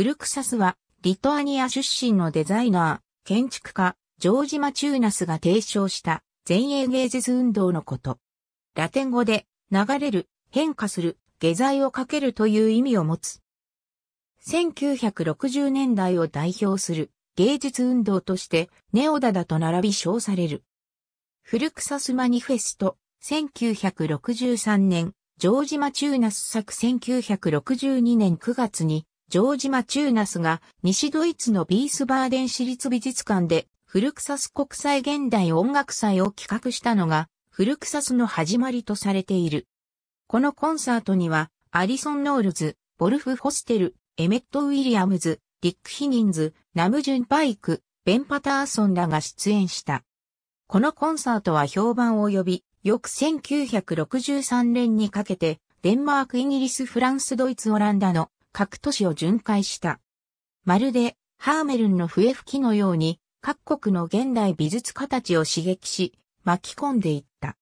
フルクサスは、リトアニア出身のデザイナー、建築家、ジョージ・マチューナスが提唱した前衛芸術運動のこと。ラテン語で、流れる、変化する、下剤をかけるという意味を持つ。1960年代を代表する芸術運動としてネオダダと並び称される。フルクサスマニフェスト、1963年、ジョージ・マチューナス作1962年9月にジョージ・マチューナスが西ドイツのビースバーデン市立美術館でフルクサス国際現代音楽祭を企画したのがフルクサスの始まりとされている。このコンサートにはアリソン・ノールズ、ボルフ・ホステル、エメット・ウィリアムズ、ディック・ヒニンズ、ナムジュン・パイク、ベン・パターソンらが出演した。このコンサートは評判を呼び、翌1963年にかけて、デンマーク、イギリス、フランス、ドイツ、オランダの各都市を巡回した。まるで、ハーメルンの笛吹きのように、各国の現代美術家たちを刺激し、巻き込んでいった。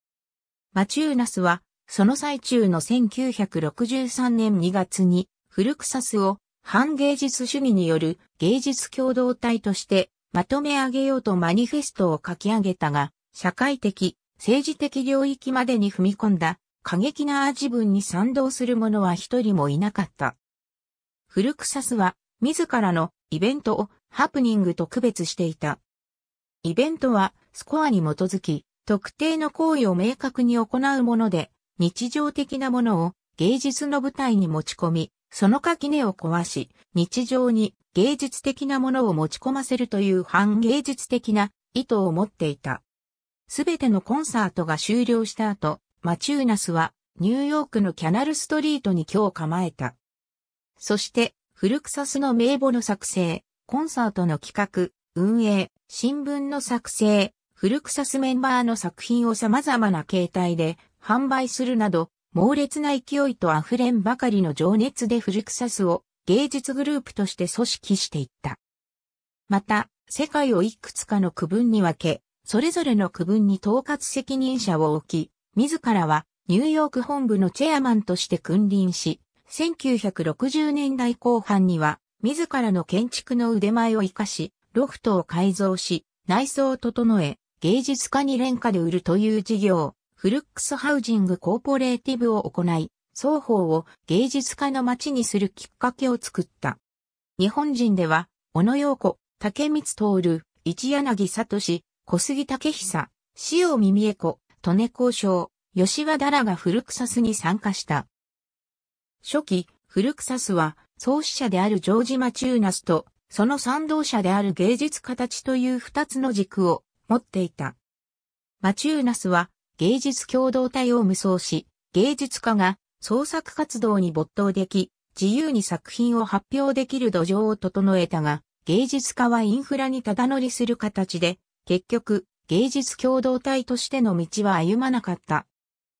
マチューナスは、その最中の1963年2月に、フルクサスを反芸術主義による芸術共同体としてまとめ上げようとマニフェストを書き上げたが、社会的、政治的領域までに踏み込んだ過激なアジ文に賛同する者は一人もいなかった。フルクサスは自らのイベントをハプニングと区別していた。イベントはスコアに基づき特定の行為を明確に行うもので日常的なものを芸術の舞台に持ち込み、その垣根を壊し、日常に芸術的なものを持ち込ませるという反芸術的な意図を持っていた。すべてのコンサートが終了した後、マチューナスはニューヨークのキャナルストリートに今日構えた。そして、フルクサスの名簿の作成、コンサートの企画、運営、新聞の作成、フルクサスメンバーの作品を様々な形態で販売するなど、猛烈な勢いと溢れんばかりの情熱でフルクサスを芸術グループとして組織していった。また、世界をいくつかの区分に分け、それぞれの区分に統括責任者を置き、自らはニューヨーク本部のチェアマンとして君臨し、1960年代後半には、自らの建築の腕前を活かし、ロフトを改造し、内装を整え、芸術家に廉価で売るという事業、フルックスハウジングコーポレーティブを行い、双方を芸術家の街にするきっかけを作った。日本人では、小野洋子、竹光徹、一柳聡、小杉武久、塩見美恵子、利根交渉、吉和だらがフルクサスに参加した。初期、フルクサスは、創始者であるジョージ・マチューナスと、その賛同者である芸術家たちという二つの軸を持っていた。マチューナスは芸術共同体を無双し、芸術家が創作活動に没頭でき、自由に作品を発表できる土壌を整えたが、芸術家はインフラにただ乗りする形で、結局、芸術共同体としての道は歩まなかった。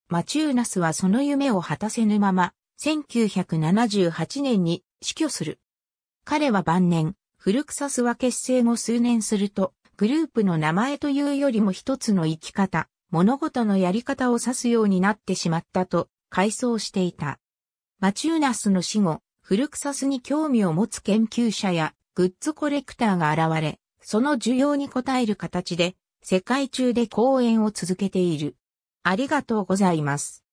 マチューナスはその夢を果たせぬまま、1978年に死去する。彼は晩年、フルクサスは結成後数年すると、グループの名前というよりも一つの生き方、物事のやり方を指すようになってしまったと、回想していた。マチューナスの死後、フルクサスに興味を持つ研究者やグッズコレクターが現れ、その需要に応える形で、世界中で講演を続けている。ありがとうございます。